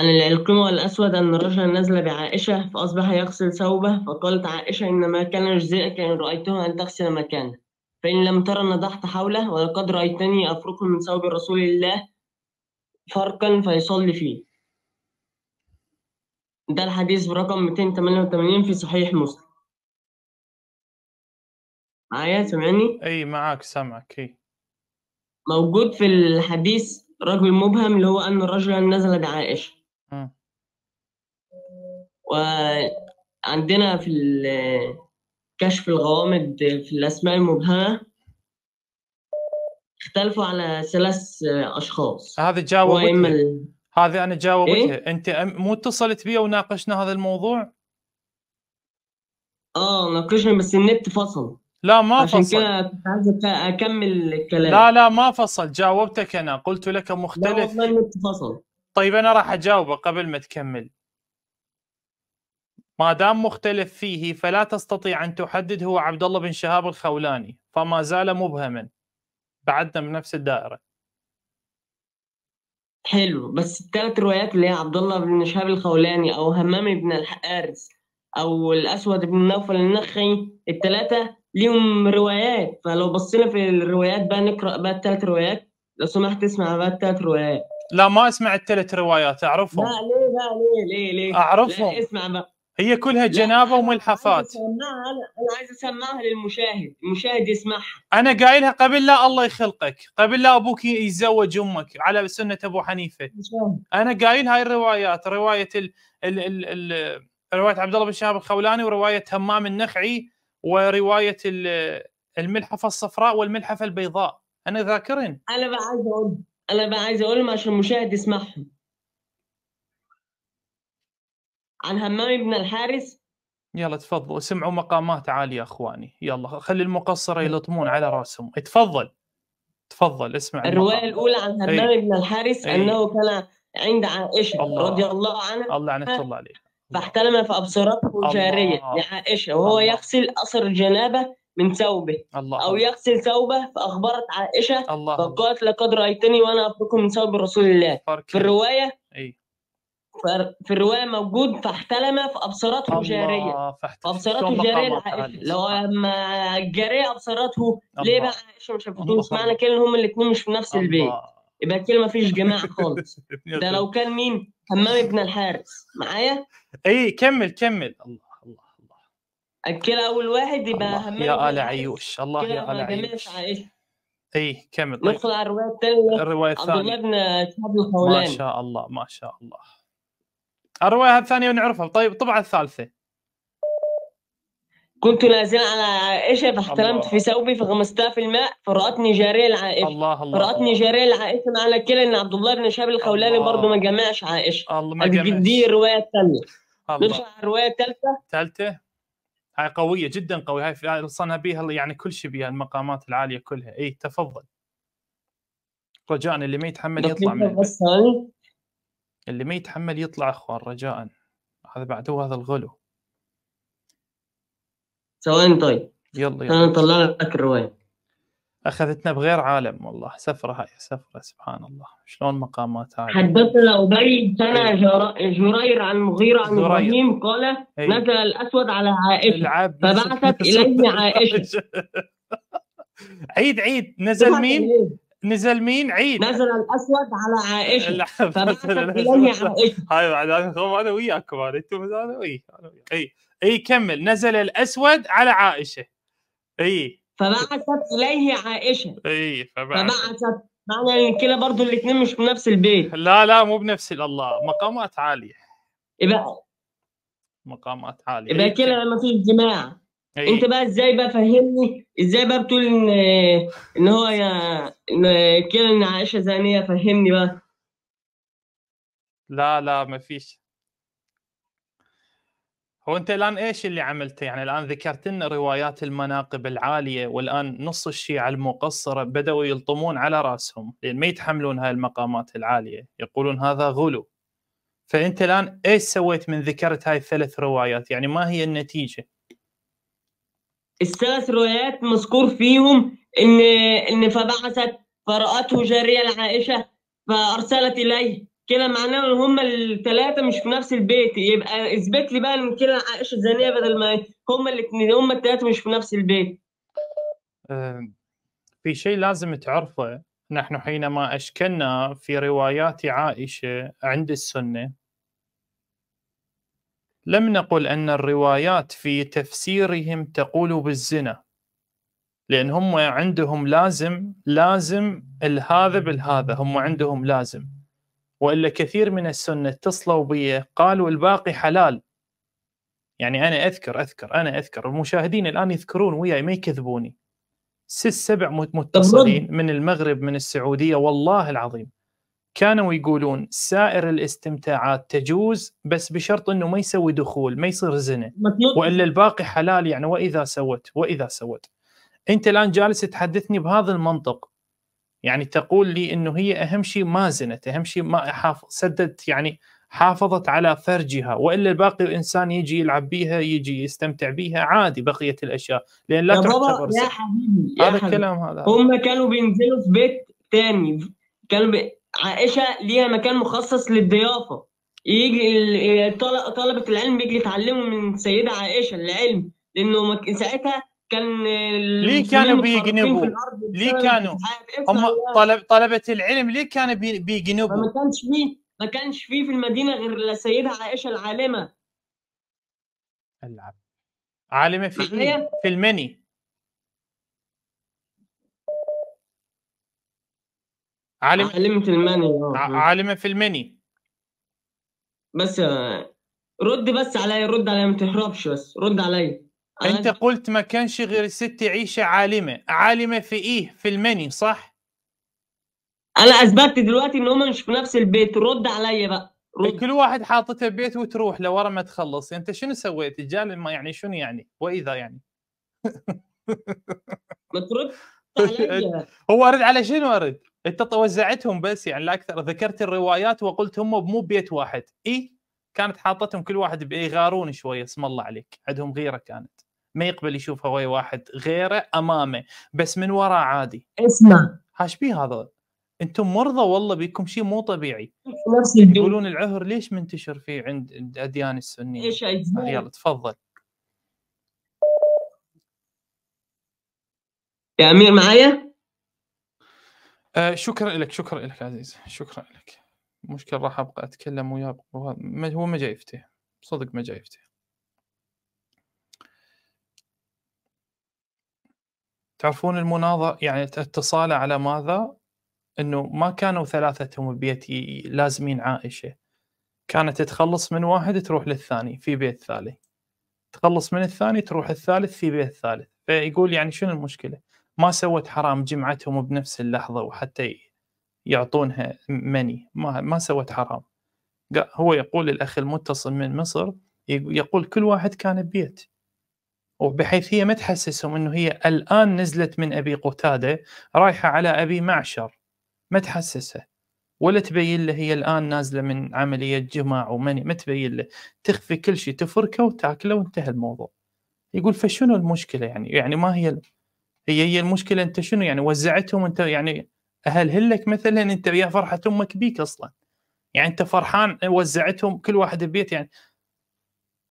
عن العلقمة الأسود أن رجلا نزل بعائشة فأصبح يغسل ثوبه فقالت عائشة إن ما كان يجزئك إن رأيته أن تغسل مكانه فإن لم تر نضحت حوله ولقد رأيتني أفرك من ثوب رسول الله فرقا فيصلي فيه ده الحديث برقم 288 في صحيح مسلم معايا سمعني؟ اي معاك سامعك اي موجود في الحديث رجل مبهم اللي هو أن رجلا نزل بعائشة وعندنا في كشف الغوامض في الأسماء المبهمة اختلفوا على ثلاث أشخاص هذا جاوبت ال... هذا أنا جاوبتها إيه؟ أنت مو اتصلت بي وناقشنا هذا الموضوع؟ اه ناقشنا بس النت فصل لا ما عشان فصل عشان كده كنت عايز اكمل الكلام لا لا ما فصل جاوبتك انا قلت لك مختلف لا والله النت فصل طيب انا راح اجاوبه قبل ما تكمل ما دام مختلف فيه فلا تستطيع أن تحدد هو عبد الله بن شهاب الخولاني فما زال مبهما بعدنا من نفس الدائرة حلو بس الثلاث روايات اللي هي عبد الله بن شهاب الخولاني أو همام بن الحارث أو الأسود بن نوفل النخعي الثلاثة ليهم روايات فلو بصينا في الروايات بقى نقرأ بقى الثلاث روايات لو سمحت اسمع بقى الثلاث روايات لا ما اسمع الثلاث روايات اعرفهم لا ليه لا ليه ليه ليه اعرفهم لا اسمع بقى هي كلها جنابه وملحفات انا عايز اسمعها للمشاهد المشاهد يسمعها انا قايلها قبل لا الله يخلقك قبل لا ابوك يتزوج امك على سنه ابو حنيفه انا قايل هاي الروايات روايه ال... ال... ال... ال... روايه عبد الله بن شهاب الخولاني وروايه همام النخعي وروايه ال... الملحفه الصفراء والملحفه البيضاء انا ذاكرن انا بقى عايز اقول انا بقى عايز اقول عشان المشاهد يسمعهم عن همام بن الحارث يلا تفضلوا سمعوا مقامات عالية اخواني يلا خلي المقصرة يلطمون على راسهم اتفضل إيه، تفضل اسمع الرواية المقام. الأولى عن همام أي. بن الحارث أي. أنه كان عند عائشة الله. رضي الله عنها الله عنها الله عليه فاحتلم فأبصرته جارية لعائشة وهو الله. يغسل أثر الجنابة من ثوبه الله أو يغسل ثوبه فأخبرت عائشة الله فقالت لقد رأيتني وأنا أفرك من ثوب رسول الله فركي. في الرواية في الروايه موجود فاحتلم في ابصارته جاريه ابصرته جاريه لو ما الجاريه ابصرته ليه بقى مش ما معنى كده ان هم الاثنين مش في نفس البيت يبقى كده مفيش جماعه خالص ده لو كان مين همام ابن الحارس معايا ايه كمل كمل الله الله الله كده اول واحد يبقى همام يا ال عيوش الله يا ال عيوش اي كمل طيب. ندخل على الروايه الثانيه الروايه الثانيه الخولاني ما شاء الله ما شاء الله الروايه الثانيه نعرفها طيب الطبعه الثالثه كنت نازل على عائشه فاحترمت في ثوبي فغمستها في الماء فرأتني جاريه العائشه الله الله فرأتني جاريه العائشه على كلا ان عبد الله بن شاب الخولاني برضه ما جمعش عائشه الله ما جمعش دي الروايه الثانيه نرجع الروايه الثالثه الثالثه هاي قويه جدا قويه هاي وصلنا بها يعني كل شيء بها المقامات العاليه كلها اي تفضل رجاء اللي ما يتحمل يطلع منها بس اللي ما يتحمل يطلع اخوان رجاء هذا بعد هو هذا الغلو ثواني طيب يلا يلا انا نطلع لك الروايه اخذتنا بغير عالم والله سفره هاي سفره سبحان الله شلون مقامات هاي حدثنا ابي سنة جرير عن مغيرة عن ابراهيم قال إيه. نزل الاسود على عائشه فبعثت اليه عائشه عيد عيد نزل مين؟ نزل مين عيد نزل الاسود على عائشه هاي بعد انا وياكم انا انتم انا وياك اي اي كمل نزل الاسود على عائشه اي فبعثت اليه عائشه اي فبعثت معنى كده برضه الاثنين مش بنفس البيت لا لا مو بنفس الله مقامات عاليه يبقى مقامات عاليه يبقى كده ما فيش جماعه أيه. انت بقى ازاي بقى فهمني ازاي بقى بتقول ان ان هو يا ان كده ان عائشه زانيه فهمني بقى لا لا ما فيش هو انت الان ايش اللي عملته يعني الان ذكرت لنا روايات المناقب العاليه والان نص الشيعه المقصره بداوا يلطمون على راسهم لان ما يتحملون هاي المقامات العاليه يقولون هذا غلو فانت الان ايش سويت من ذكرت هاي الثلاث روايات يعني ما هي النتيجه الثلاث روايات مذكور فيهم ان ان فبعثت فرأته جارية لعائشة فأرسلت إليه كده معناه ان هما الثلاثة مش في نفس البيت يبقى اثبت لي بقى ان كده عائشة زانية بدل ما هما الاثنين هما الثلاثة مش في نفس البيت. في شيء لازم تعرفه نحن حينما أشكلنا في روايات عائشة عند السنة لم نقل أن الروايات في تفسيرهم تقول بالزنا لأن هم عندهم لازم لازم الهذا بالهذا هم عندهم لازم وإلا كثير من السنة اتصلوا بي قالوا الباقي حلال يعني أنا أذكر أذكر أنا أذكر المشاهدين الآن يذكرون وياي ما يكذبوني ست سبع متصلين من المغرب من السعودية والله العظيم كانوا يقولون سائر الاستمتاعات تجوز بس بشرط انه ما يسوي دخول ما يصير زنا والا الباقي حلال يعني واذا سوت واذا سوت انت الان جالس تحدثني بهذا المنطق يعني تقول لي انه هي اهم شيء ما زنت اهم شيء ما حافظ سدت يعني حافظت على فرجها والا الباقي الانسان يجي يلعب بيها يجي يستمتع بيها عادي بقيه الاشياء لان لا تعتبر حبيبي هذا الكلام هذا هم كانوا بينزلوا في بيت ثاني كانوا عائشه ليها مكان مخصص للضيافه يجي طلبه العلم بيجي يتعلموا من سيده عائشه العلم لانه ساعتها كان ليه كانوا بيجنبوا؟ ليه كانوا؟ هم طلب طلبه العلم ليه كانوا بيجنبوا؟ ما كانش فيه ما كانش فيه في المدينه غير السيدة عائشه العالمه العالمة عالمه في في المني عالم عالم في الماني آه، عالم في الماني بس آه، رد بس عليا رد عليا ما تهربش بس رد عليا انت قلت ما كانش غير الست عيشه عالمه عالمه في ايه في المني صح انا اثبتت دلوقتي ان هما مش في نفس البيت رد عليا بقى رد. كل واحد حاطته بيت وتروح لورا ما تخلص انت شنو سويت جال ما يعني شنو يعني واذا يعني ما ترد هو ارد على شنو ارد انت توزعتهم بس يعني لا اكثر ذكرت الروايات وقلت هم مو ببيت واحد اي كانت حاطتهم كل واحد بيغارون شويه اسم الله عليك عندهم غيره كانت ما يقبل يشوف هواي واحد غيره امامه بس من وراء عادي اسمع هاش بيه هذا انتم مرضى والله بيكم شيء مو طبيعي يقولون العهر ليش منتشر فيه عند الاديان السنيه ايش يلا تفضل يا امير معايا آه شكرا لك شكرا لك عزيز شكرا لك مشكلة راح ابقى اتكلم وياه هو ما جاي يفتح صدق ما جاي يفتح تعرفون المناظرة يعني اتصاله على ماذا؟ انه ما كانوا ثلاثتهم بيتي لازمين عائشة كانت تخلص من واحد تروح للثاني في بيت ثالث تخلص من الثاني تروح الثالث في بيت ثالث فيقول يعني شنو المشكلة؟ ما سوت حرام جمعتهم بنفس اللحظه وحتى يعطونها مني ما ما سوت حرام هو يقول الاخ المتصل من مصر يقول كل واحد كان ببيت وبحيث هي ما تحسسهم انه هي الان نزلت من ابي قتاده رايحه على ابي معشر ما تحسسه ولا تبين له هي الان نازله من عمليه جماع ومني ما تبين له تخفي كل شيء تفركه وتاكله وانتهى الموضوع يقول فشنو المشكله يعني يعني ما هي هي هي المشكله انت شنو يعني وزعتهم انت يعني اهل هلك مثلا انت يا فرحه امك بيك اصلا يعني انت فرحان وزعتهم كل واحد ببيت يعني